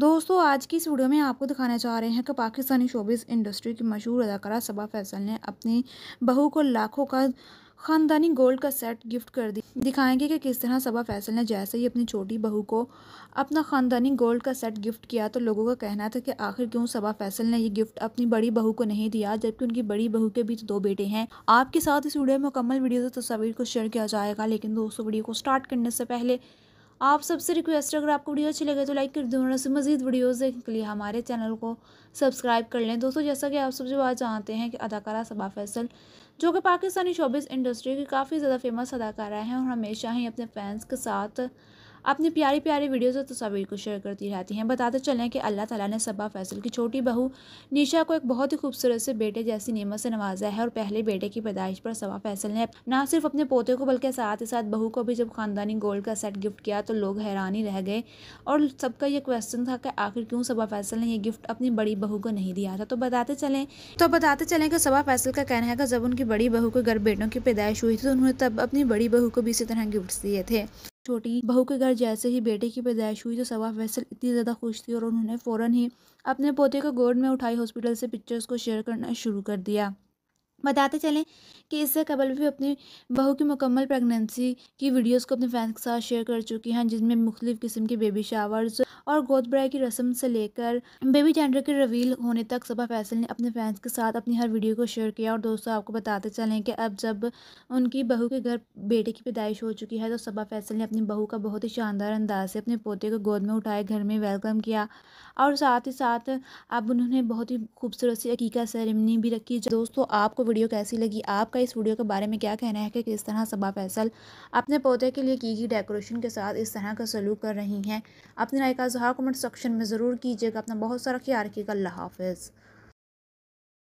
दोस्तों आज की इस वीडियो में आपको दिखाने चाह रहे हैं कि पाकिस्तानी शोबिस इंडस्ट्री की मशहूर अदाकारा सबा फैसल ने अपनी बहू को लाखों का ख़ानदानी गोल्ड का सेट गिफ्ट कर दी दिखाएंगे कि किस तरह सबा फैसल ने जैसे ही अपनी छोटी बहू को अपना ख़ानदानी गोल्ड का सेट गिफ्ट किया तो लोगों का कहना था कि आखिर क्यों सबा फैसल ने ये गिफ्ट अपनी बड़ी बहू को नहीं दिया जबकि उनकी बड़ी बहू के बीच दो बेटे हैं आपके साथ इस वीडियो में मुकम्मल वीडियो से तस्वीर तो को शेयर किया जाएगा लेकिन दोस्तों वीडियो को स्टार्ट करने से पहले आप सबसे रिक्वेस्ट है अगर आपको वीडियो अच्छी लगे तो लाइक कर दो और मजीद वीडियोज़ देखने के लिए हमारे चैनल को सब्सक्राइब कर लें दोस्तों जैसा कि आप सब जो आज जानते हैं कि अदाकारा सबा फैसल जो कि पाकिस्तानी शोबिस इंडस्ट्री की काफ़ी ज़्यादा फेमस अदाकारा हैं और हमेशा ही अपने फैंस के साथ अपनी प्यारी प्यारी वीडियोज़ और तस्वीर को शेयर करती रहती हैं बताते चलें कि अल्लाह ताला ने सबा फैसल की छोटी बहू निशा को एक बहुत ही खूबसूरत से बेटे जैसी नियमत से नवाजा है और पहले बेटे की पैदाइश पर सबा फैसल ने ना सिर्फ अपने पोते को बल्कि साथ ही साथ बहू को भी जब खानदानी गोल्ड का सेट गिफ्ट किया तो लोग हैरानी रह गए और सबका यह क्वेश्चन था कि आखिर क्यों सबा फैसल ने यह गिफ्ट अपनी बड़ी बहू को नहीं दिया था तो बताते चलें तो बताते चलें कि सबा फैसल का कहना है कि जब उनकी बड़ी बहू के घर बेटों की पैदाइश हुई थी तो उन्होंने तब अपनी बड़ी बहू को भी इसी तरह गिफ्ट दिए थे छोटी बहू के घर जैसे ही बेटे की पैदाइश हुई तो सवा फैसल इतनी ज़्यादा खुश थी और उन्होंने फ़ौरन ही अपने पोते को गोद में उठाई हॉस्पिटल से पिक्चर्स को शेयर करना शुरू कर दिया बताते चलें कि इससे कबल भी अपनी बहू की मुकम्मल प्रेगनेंसी की वीडियोस को अपने फैंस के साथ शेयर कर चुकी हैं जिनमें मुख्तलिफ़ किस्म के बेबी शावर्स और गोद ब्राई की रस्म से लेकर बेबी जेंडर के रिवील होने तक सबा फैसल ने अपने फैंस के साथ अपनी हर वीडियो को शेयर किया और दोस्तों आपको बताते चलें कि अब जब उनकी बहू के घर बेटे की पैदाइश हो चुकी है तो सबा फैसल ने अपनी बहू का बहुत ही शानदार अंदाज से अपने पोते को गोद में उठाए घर में वेलकम किया और साथ ही साथ अब उन्होंने बहुत ही खूबसूरत सी अकीका सेरेमनी भी रखी दोस्तों आपको वीडियो कैसी लगी आपका इस वीडियो के बारे में क्या कहना है कि किस तरह सबा फैसल अपने पौधे के लिए की गई डेकोरेशन के साथ इस तरह का सलूक कर रही हैं अपनी राय का इजहार कमेंट सेक्शन में ज़रूर कीजिएगा अपना बहुत सारा ख्याल रखिएगा अल्लाह हाफिज़